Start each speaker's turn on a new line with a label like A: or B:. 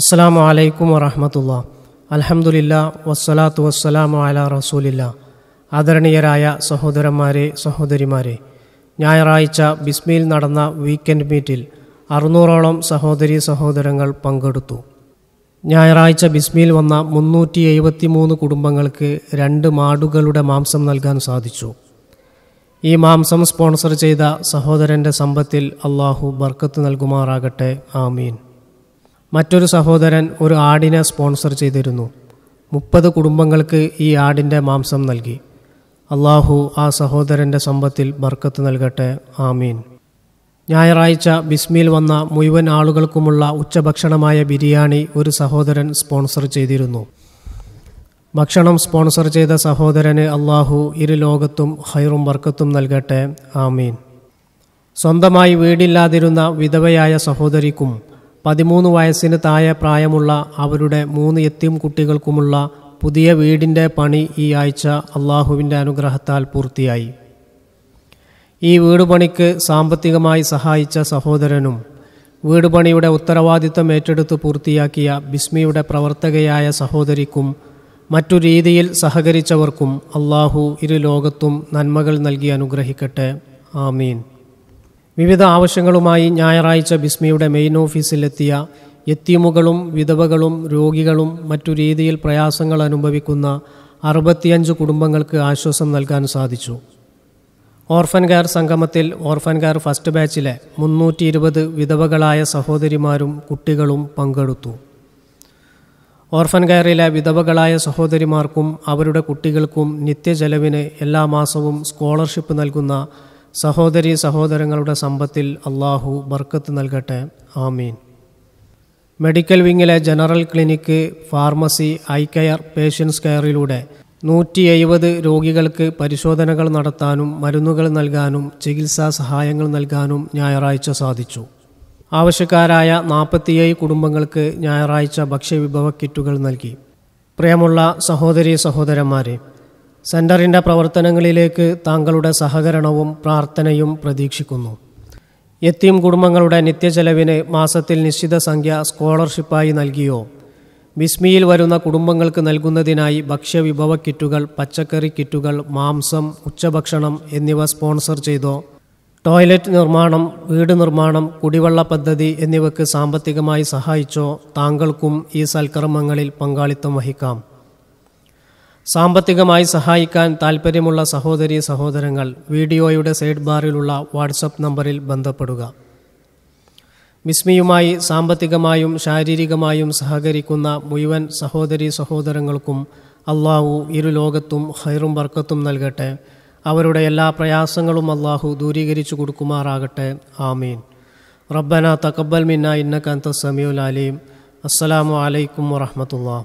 A: അസ്സാം വലൈക്കും വറഹമത്തുള്ള അലഹമുല്ല വസ്സലാത്തു വസ്സലാം അല റസൂലില്ല ആദരണീയരായ സഹോദരന്മാരെ സഹോദരിമാരെ ഞായറാഴ്ച ബിസ്മിയിൽ നടന്ന വീക്കെൻഡ് മീറ്റിൽ അറുന്നൂറോളം സഹോദരി സഹോദരങ്ങൾ പങ്കെടുത്തു ഞായറാഴ്ച ബിസ്മിയിൽ വന്ന മുന്നൂറ്റി എഴുപത്തി മൂന്ന് കുടുംബങ്ങൾക്ക് രണ്ട് മാടുകളുടെ മാംസം നൽകാൻ സാധിച്ചു ഈ മാംസം സ്പോൺസർ ചെയ്ത സഹോദരൻ്റെ സമ്പത്തിൽ അള്ളാഹു ബർക്കത്ത് നൽകുമാറാകട്ടെ ആമീൻ മറ്റൊരു സഹോദരൻ ഒരു ആടിനെ സ്പോൺസർ ചെയ്തിരുന്നു മുപ്പത് കുടുംബങ്ങൾക്ക് ഈ ആടിൻ്റെ മാംസം നൽകി അള്ളാഹു ആ സഹോദരൻ്റെ സമ്പത്തിൽ ബർക്കത്ത് നൽകട്ടെ ആമീൻ ഞായറാഴ്ച ബിസ്മിയിൽ വന്ന മുഴുവൻ ആളുകൾക്കുമുള്ള ഉച്ചഭക്ഷണമായ ബിരിയാണി ഒരു സഹോദരൻ സ്പോൺസർ ചെയ്തിരുന്നു ഭക്ഷണം സ്പോൺസർ ചെയ്ത സഹോദരന് അള്ളാഹു ഇരു ലോകത്തും ഹൈറും വർക്കത്തും നൽകട്ടെ ആമീൻ സ്വന്തമായി വീടില്ലാതിരുന്ന വിധവയായ സഹോദരിക്കും പതിമൂന്ന് വയസ്സിന് താഴെ പ്രായമുള്ള അവരുടെ മൂന്ന് എത്തിയും കുട്ടികൾക്കുമുള്ള പുതിയ വീടിൻ്റെ പണി ഈ ആഴ്ച അള്ളാഹുവിൻ്റെ അനുഗ്രഹത്താൽ പൂർത്തിയായി ഈ വീട് പണിക്ക് സാമ്പത്തികമായി സഹായിച്ച സഹോദരനും വീട് പണിയുടെ ഉത്തരവാദിത്തം ഏറ്റെടുത്ത് പൂർത്തിയാക്കിയ ബിസ്മിയുടെ പ്രവർത്തകയായ സഹോദരിക്കും മറ്റു രീതിയിൽ സഹകരിച്ചവർക്കും അള്ളാഹു ഇരു ലോകത്തും നന്മകൾ നൽകി അനുഗ്രഹിക്കട്ടെ ആമീൻ വിവിധ ആവശ്യങ്ങളുമായി ഞായറാഴ്ച ബിസ്മിയുടെ മെയിൻ ഓഫീസിലെത്തിയ എത്തീമുകളും വിധവകളും രോഗികളും മറ്റു രീതിയിൽ പ്രയാസങ്ങൾ അനുഭവിക്കുന്ന അറുപത്തിയഞ്ച് കുടുംബങ്ങൾക്ക് ആശ്വാസം നൽകാൻ സാധിച്ചു ഓർഫൻ കെയർ സംഗമത്തിൽ ഓർഫൻ കെയർ ഫസ്റ്റ് ബാച്ചിലെ മുന്നൂറ്റി ഇരുപത് വിധവകളായ സഹോദരിമാരും കുട്ടികളും പങ്കെടുത്തു ഓർഫൻ കെയറിലെ വിധവകളായ സഹോദരിമാർക്കും അവരുടെ കുട്ടികൾക്കും നിത്യചെലവിന് എല്ലാ മാസവും സ്കോളർഷിപ്പ് നൽകുന്ന സഹോദരി സഹോദരങ്ങളുടെ സമ്പത്തിൽ അള്ളാഹു ബർക്കത്ത് നൽകട്ടെ ആമീൻ മെഡിക്കൽ വിങ്ങിലെ general clinic pharmacy eye care patients കെയറിലൂടെ നൂറ്റി എഴുപത് രോഗികൾക്ക് പരിശോധനകൾ നടത്താനും മരുന്നുകൾ നൽകാനും ചികിത്സാ സഹായങ്ങൾ നൽകാനും ഞായറാഴ്ച സാധിച്ചു ആവശ്യക്കാരായ നാൽപ്പത്തിയേഴ് കുടുംബങ്ങൾക്ക് ഞായറാഴ്ച ഭക്ഷ്യവിഭവ കിറ്റുകൾ നൽകി പ്രിയമുള്ള സഹോദരി സഹോദരന്മാരെ സെൻ്ററിൻ്റെ പ്രവർത്തനങ്ങളിലേക്ക് താങ്കളുടെ സഹകരണവും പ്രാർത്ഥനയും പ്രതീക്ഷിക്കുന്നു എത്തിയും കുടുംബങ്ങളുടെ നിത്യചെലവിന് മാസത്തിൽ നിശ്ചിത സംഖ്യ സ്കോളർഷിപ്പായി നൽകിയോ ബിസ്മിയിൽ വരുന്ന കുടുംബങ്ങൾക്ക് നൽകുന്നതിനായി ഭക്ഷ്യവിഭവ കിറ്റുകൾ പച്ചക്കറി കിറ്റുകൾ മാംസം ഉച്ചഭക്ഷണം എന്നിവ സ്പോൺസർ ചെയ്തോ ടോയ്ലറ്റ് നിർമ്മാണം വീട് നിർമ്മാണം കുടിവെള്ള പദ്ധതി എന്നിവയ്ക്ക് സാമ്പത്തികമായി സഹായിച്ചോ താങ്കൾക്കും ഈ സൽക്കർമ്മങ്ങളിൽ പങ്കാളിത്തം വഹിക്കാം സാമ്പത്തികമായി സഹായിക്കാൻ താൽപ്പര്യമുള്ള സഹോദരി സഹോദരങ്ങൾ വീഡിയോയുടെ സൈഡ് ബാറിലുള്ള വാട്സപ്പ് നമ്പറിൽ ബന്ധപ്പെടുക മിസ്മിയുമായി സാമ്പത്തികമായും ശാരീരികമായും സഹകരിക്കുന്ന മുഴുവൻ സഹോദരി സഹോദരങ്ങൾക്കും അള്ളാഹു ഇരുലോകത്തും ഹൈറും വർക്കത്തും നൽകട്ടെ അവരുടെ എല്ലാ പ്രയാസങ്ങളും അള്ളാഹു ദൂരീകരിച്ചു കൊടുക്കുമാറാകട്ടെ ആമീൻ റബ്ബന തക്കബൽ മിന്ന ഇന്നക്കന്ത സമീഉൽ അലീം അസ്സലാമു അലൈക്കും വറഹമത്തുള്ള